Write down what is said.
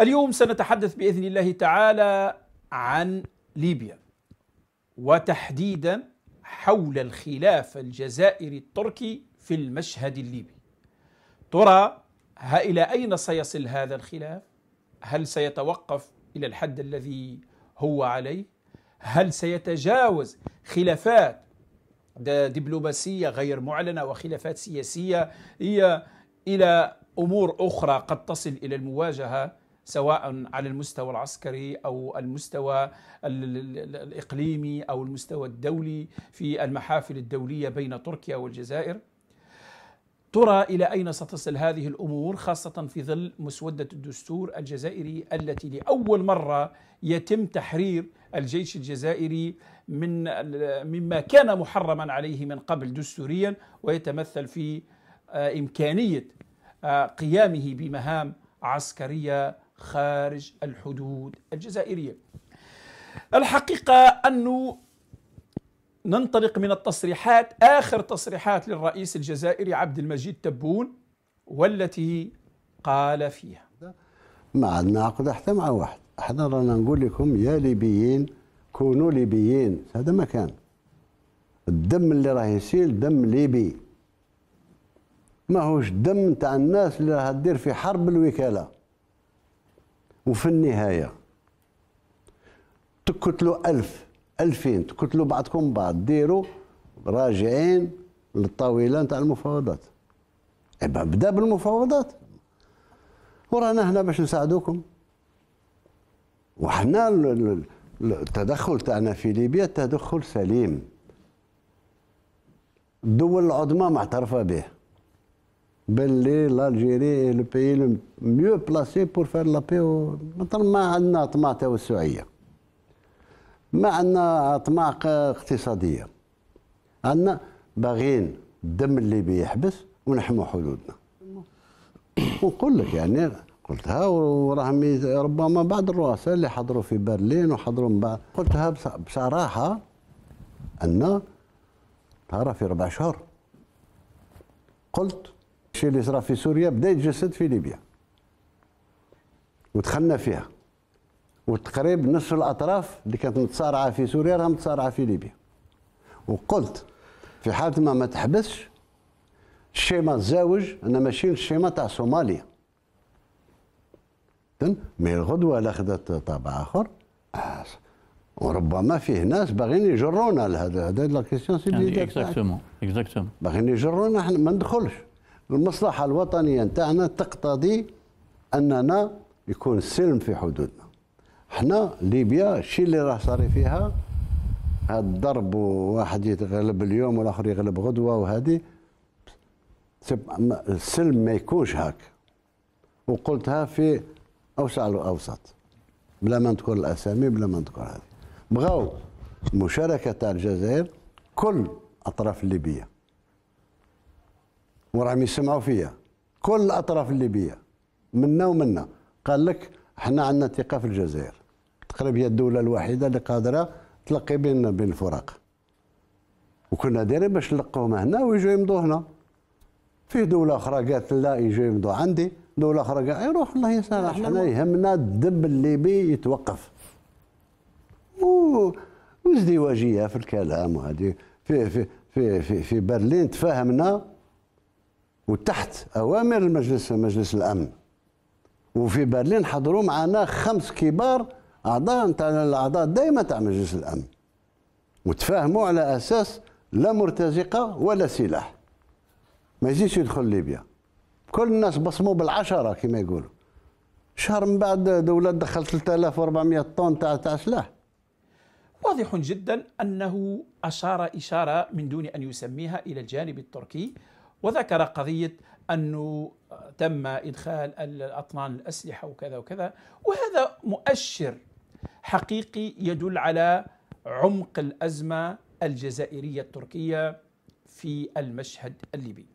اليوم سنتحدث باذن الله تعالى عن ليبيا وتحديدا حول الخلاف الجزائري التركي في المشهد الليبي ترى الى اين سيصل هذا الخلاف هل سيتوقف الى الحد الذي هو عليه هل سيتجاوز خلافات دبلوماسيه غير معلنه وخلافات سياسيه هي الى امور اخرى قد تصل الى المواجهه سواء على المستوى العسكري أو المستوى الإقليمي أو المستوى الدولي في المحافل الدولية بين تركيا والجزائر ترى إلى أين ستصل هذه الأمور خاصة في ظل مسودة الدستور الجزائري التي لأول مرة يتم تحرير الجيش الجزائري من مما كان محرما عليه من قبل دستوريا ويتمثل في آه، إمكانية آه، قيامه بمهام عسكرية خارج الحدود الجزائرية الحقيقة أنه ننطلق من التصريحات آخر تصريحات للرئيس الجزائري عبد المجيد تبون والتي قال فيها ما نعم، عندنا عقد حتى مع واحد احنا رانا نقول لكم يا ليبيين كونوا ليبيين هذا ما كان الدم اللي راه يسيل دم ليبي ما هوش دم تاع الناس اللي راه تدير في حرب الوكاله وفي النهاية تقتلوا ألف ألفين تقتلوا بعضكم بعض ديروا راجعين للطاولة نتاع المفاوضات إيه، بدا بالمفاوضات ورانا هنا باش نساعدوكم وحنا التدخل تاعنا في ليبيا تدخل سليم الدول العظمى معترفه به باللي l'Algérie لو le لو ميو بلاسي بور فار لا بي مثلا ما عندنا طماع توسعيه ما عندنا اطماع اقتصاديه عندنا باغيين الدم الليبي يحبس ونحمو حدودنا ونقول لك يعني قلتها وراهم ربما بعض الرؤساء اللي حضروا في برلين وحضروا من بعد قلتها بصراحه ان ترى في ربع شهر قلت الشيء اللي صرا في سوريا بدا يتجسد في ليبيا ودخلنا فيها وتقريب نصف الاطراف اللي كانت متصارعه في سوريا راهم متصارعه في ليبيا وقلت في حاله ما ما تحبسش الشيما الزاوج انا ماشي الشيما تاع صوماليا مي الغدوه لاخذت طابع اخر آه، وربما فيه ناس باغيين يجرونا لهذا هذا لا كيسيون سي اكزاكتومون اكزاكتومون باغيين يجرونا احنا ما ندخلش المصلحة الوطنية نتاعنا تقتضي أننا يكون السلم في حدودنا احنا ليبيا الشيء اللي راه صاري فيها هذا الضرب وواحد يتغلب اليوم والاخر يغلب غدوه وهذه السلم ما يكونش هاك وقلتها في اوسع الاوسط بلا ما نذكر الاسامي بلا ما نذكر هذه بغاو المشاركه تاع الجزائر كل اطراف ليبيا وراهم يسمعوا فيا كل الاطراف الليبيه منا ومنا قال لك احنا عندنا ثقه في الجزائر تقريبا هي الدوله الوحيده اللي قادره تلقي بين بين الفرق وكنا دايرين باش نلقوهم هنا ويجوا يمضوا هنا فيه دوله اخرى قالت لا يجوا يمضوا عندي دوله اخرى قالت يروح إيه، الله يسهل احنا يهمنا الدب الليبي يتوقف وازدواجيه في الكلام وهذه في في في في, في برلين تفاهمنا وتحت اوامر المجلس مجلس الامن وفي برلين حضروا معنا خمس كبار اعضاء نتاع الاعضاء دائما تاع مجلس الامن وتفاهموا على اساس لا مرتزقه ولا سلاح ما يجيش يدخل ليبيا كل الناس بصموا بالعشره كما يقولوا شهر من بعد دولة دخل 3400 طن تاع تاع سلاح واضح جدا انه اشار اشاره من دون ان يسميها الى الجانب التركي وذكر قضية أنه تم إدخال الأطنان الأسلحة وكذا وكذا وهذا مؤشر حقيقي يدل على عمق الأزمة الجزائرية التركية في المشهد الليبي